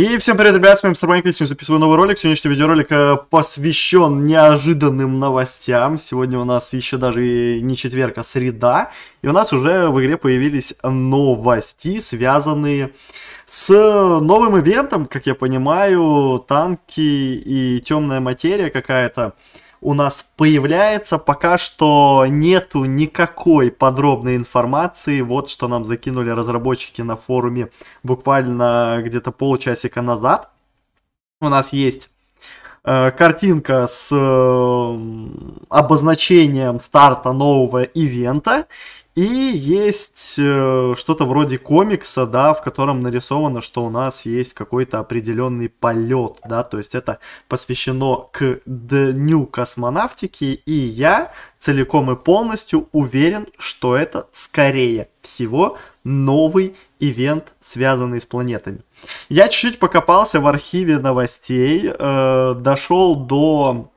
И всем привет, ребят, с вами Сармайк сегодня записываю новый ролик. Сегодняшний видеоролик э, посвящен неожиданным новостям. Сегодня у нас еще даже не четверг, а среда. И у нас уже в игре появились новости, связанные с новым ивентом, как я понимаю, танки и темная материя какая-то у нас появляется. Пока что нету никакой подробной информации. Вот что нам закинули разработчики на форуме буквально где-то полчасика назад. У нас есть Э, картинка с э, обозначением старта нового ивента. И есть э, что-то вроде комикса, да, в котором нарисовано, что у нас есть какой-то определенный полет, да, то есть это посвящено к дню космонавтики, и я целиком и полностью уверен, что это скорее всего новый ивент, связанный с планетами. Я чуть-чуть покопался в архиве новостей, э, дошел до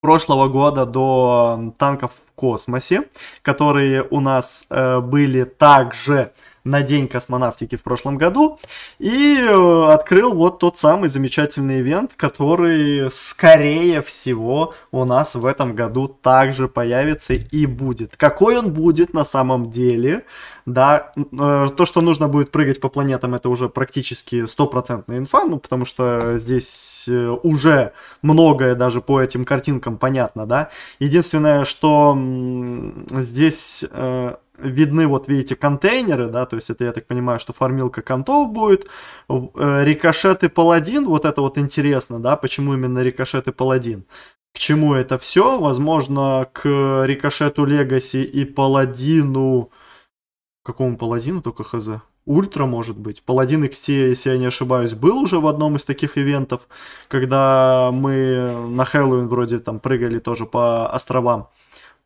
прошлого года, до танков космосе, которые у нас э, были также на День космонавтики в прошлом году. И э, открыл вот тот самый замечательный ивент, который, скорее всего, у нас в этом году также появится и будет. Какой он будет на самом деле? Да, э, то, что нужно будет прыгать по планетам, это уже практически стопроцентная инфа, ну, потому что здесь э, уже многое даже по этим картинкам понятно, да. Единственное, что Эм, здесь э, видны, вот видите, контейнеры, да, то есть это, я так понимаю, что фармилка контов будет, э, рикошет и паладин, вот это вот интересно, да, почему именно рикошет и паладин. К чему это все? Возможно, к рикошету Легаси и паладину... Какому паладину только хз? Ультра, может быть. Паладин XT, если я не ошибаюсь, был уже в одном из таких ивентов, когда мы на Хэллоуин вроде там прыгали тоже по островам.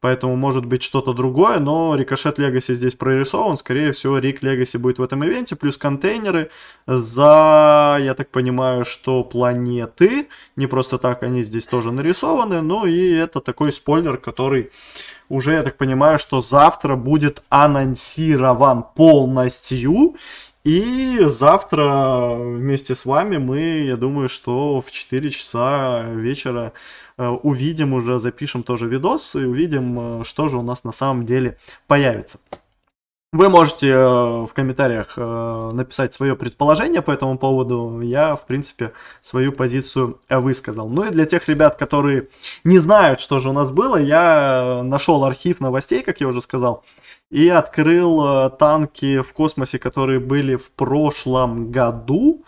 Поэтому может быть что-то другое, но Рикошет Легаси здесь прорисован. Скорее всего, Рик Легаси будет в этом ивенте. Плюс контейнеры за, я так понимаю, что планеты. Не просто так, они здесь тоже нарисованы. Ну и это такой спойлер, который уже, я так понимаю, что завтра будет анонсирован полностью. И завтра вместе с вами мы, я думаю, что в 4 часа вечера э, увидим уже, запишем тоже видос и увидим, э, что же у нас на самом деле появится. Вы можете э, в комментариях э, написать свое предположение по этому поводу. Я, в принципе, свою позицию э, высказал. Ну и для тех ребят, которые не знают, что же у нас было, я нашел архив новостей, как я уже сказал, и открыл танки в космосе, которые были в прошлом году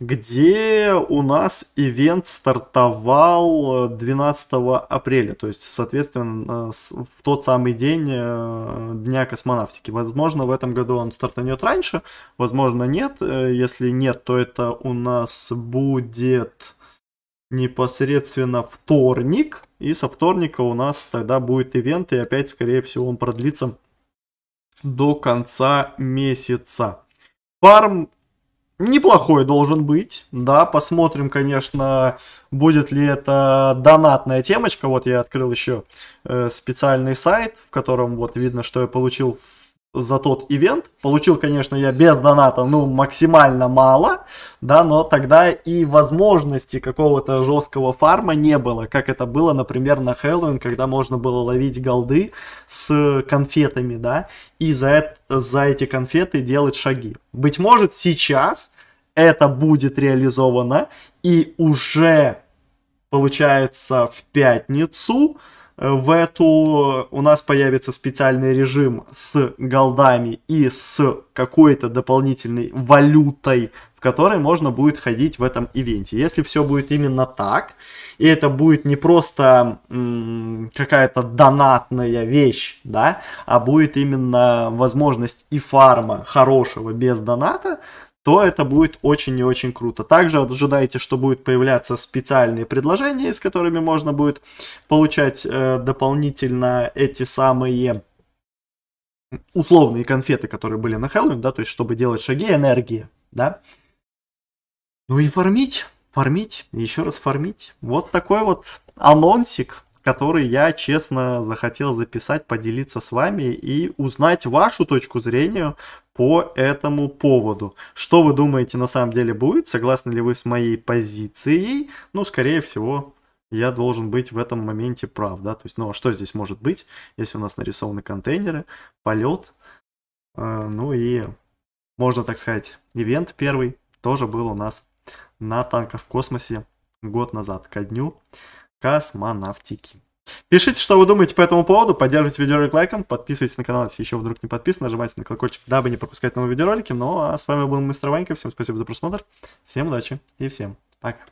где у нас ивент стартовал 12 э, апреля, то есть, соответственно, э, в тот самый день э, Дня космонавтики. Возможно, в этом году он стартанет раньше, возможно, нет. Если нет, то это у нас будет непосредственно вторник, и со вторника у нас тогда будет ивент, и опять, скорее всего, он продлится до конца месяца. Фарм неплохой должен быть, да, посмотрим, конечно, будет ли это донатная темочка, вот я открыл еще э, специальный сайт, в котором вот видно, что я получил в за тот ивент. Получил, конечно, я без доната, ну, максимально мало, да, но тогда и возможности какого-то жесткого фарма не было, как это было, например, на Хэллоуин, когда можно было ловить голды с конфетами, да, и за, это, за эти конфеты делать шаги. Быть может, сейчас это будет реализовано, и уже, получается, в пятницу в эту у нас появится специальный режим с голдами и с какой-то дополнительной валютой, в которой можно будет ходить в этом ивенте. Если все будет именно так, и это будет не просто какая-то донатная вещь, да, а будет именно возможность и фарма хорошего без доната, то это будет очень и очень круто. Также ожидайте, что будут появляться специальные предложения, с которыми можно будет получать э, дополнительно эти самые условные конфеты, которые были на Хэллоуин, да, то есть чтобы делать шаги энергии, да. Ну и фармить, фармить, еще раз фармить. Вот такой вот анонсик, который я, честно, захотел записать, поделиться с вами и узнать вашу точку зрения по этому поводу. Что вы думаете на самом деле будет? Согласны ли вы с моей позицией? Ну, скорее всего, я должен быть в этом моменте прав, да, то есть, ну а что здесь может быть, если у нас нарисованы контейнеры, полет, э, ну и, можно так сказать, ивент первый тоже был у нас на танках в космосе год назад, ко дню космонавтики. Пишите, что вы думаете по этому поводу, поддерживайте видеоролик лайком, подписывайтесь на канал, если еще вдруг не подписаны, нажимайте на колокольчик, дабы не пропускать новые видеоролики. Ну а с вами был Мистер Ванька, всем спасибо за просмотр, всем удачи и всем пока.